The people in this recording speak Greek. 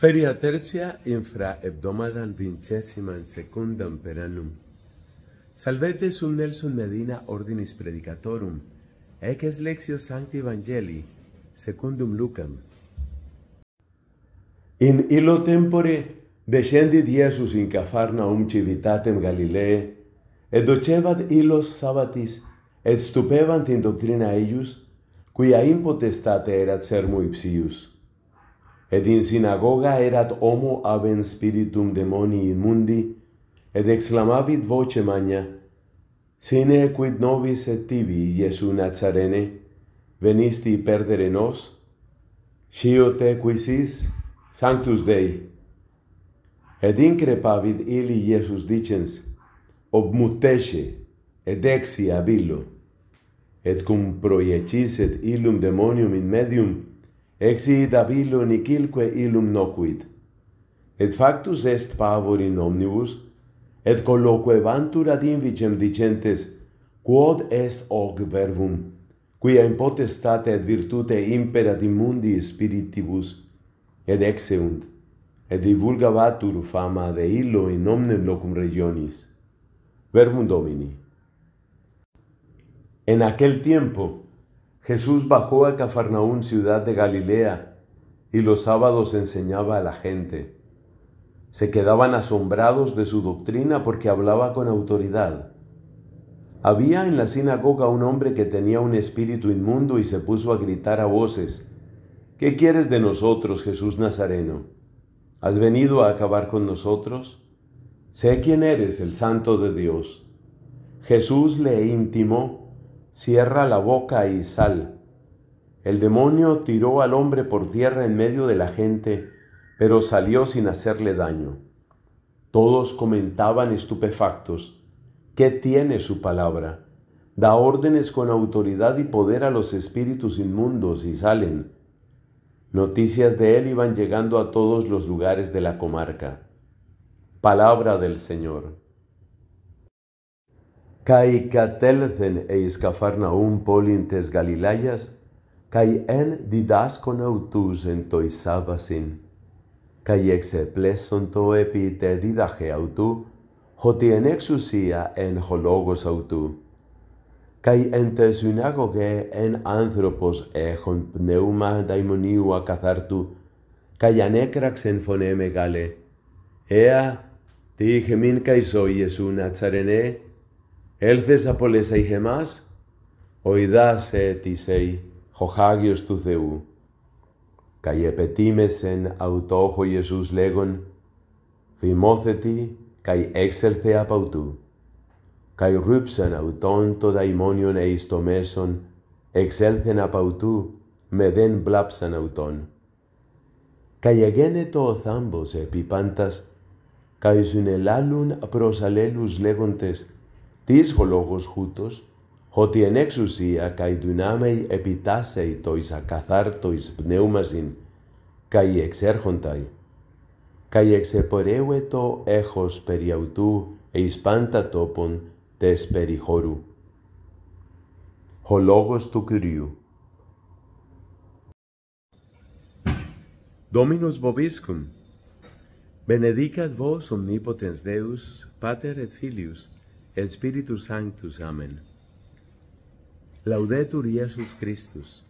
Feria tertia infra hebdomadan vincesiman secundam per annum. Salvete sum Nelson Medina ordinis predicatorum, ec es lexio sancti evangeli, secundum lucam. In illo tempore, descendi Iesus in Cafarnaum civitatem Galilee, et docebat illos sabbatis, et stupevant in doctrina eius, quia impotestate erat sermo ipsius et in synagoga erat homo habent spiritum demonii mundi, et exclamavit voce magna, Sine quid nobis et tibi, Iesu Nazarene, venisti perdere nos? Sio te quisis, Sanctus Dei. Et increpavit ili Iesus dicens, ob muteshe, et exi Et cum proiecis illum demonium in medium, ex id ab illo nicilque illum nocuit. Et factus est pavor in omnibus, et colloque vantur ad invicem dicentes, quod est hoc verbum, quia in potestate et virtute imperat in mundi spiritibus, et exeunt, et divulga vatur fama de illo in omnem locum regionis. Verbum Domini. En aquel tiempo, Jesús bajó a Cafarnaún, ciudad de Galilea, y los sábados enseñaba a la gente. Se quedaban asombrados de su doctrina porque hablaba con autoridad. Había en la sinagoga un hombre que tenía un espíritu inmundo y se puso a gritar a voces, ¿Qué quieres de nosotros, Jesús Nazareno? ¿Has venido a acabar con nosotros? Sé quién eres, el santo de Dios. Jesús le intimó, cierra la boca y sal. El demonio tiró al hombre por tierra en medio de la gente, pero salió sin hacerle daño. Todos comentaban estupefactos, ¿qué tiene su palabra? Da órdenes con autoridad y poder a los espíritus inmundos y salen. Noticias de él iban llegando a todos los lugares de la comarca. Palabra del Señor. Καί κατέλθεν εις ούν πόλιν πόλην Γαλιλάγιας καί Γαλιλαίας, καί εν διδάσκον εν το Ισάβασιν, καί εξεπλεσσοντο το επί τε διδαχέ αυτού, ότι εν εξουσία εν χολόγος αυτού. Καί εν τες συνάγωγε εν άνθρωπος έχον πνεύμα δαιμονίου ακαθάρτου, καί ανέκραξεν φωνέ μεγάλε, «Έα, τι είχε μην καί ζωή να τσαρενέ, Έλθες από λεσέι χεμάς, ο ειδάσε του Θεού. Καί επετίμεσεν αυτόχο Ιησούς λέγον, φημόθετη καί έξελθε απ' αυτού. Καί ρούψαν αυτόν το δαημόνιον εις το μέσον, εξέλθεν απ' αυτού, με δεν βλάψαν αυτόν. Καί εγένετο ο θάμπος επί πάντας, καί συνελάλουν προς αλλέλους λέγοντες, της χολόγος χούτος, ότι εν εξουσία καί δυνάμει επιτάσσεει το εις ακαθάρτο εις πνεύμασιν, καί εξέρχονται, καί εξεπορεύε το έχος περί αυτού εις πάντα τόπον τες περιχώρου. Ο λόγος του Κυρίου. Dominus Bobiscum, benedicat vos omnipotens Deus, Pater et Filius, Espíritu santo, Amén. Laudetur Jesús Christus.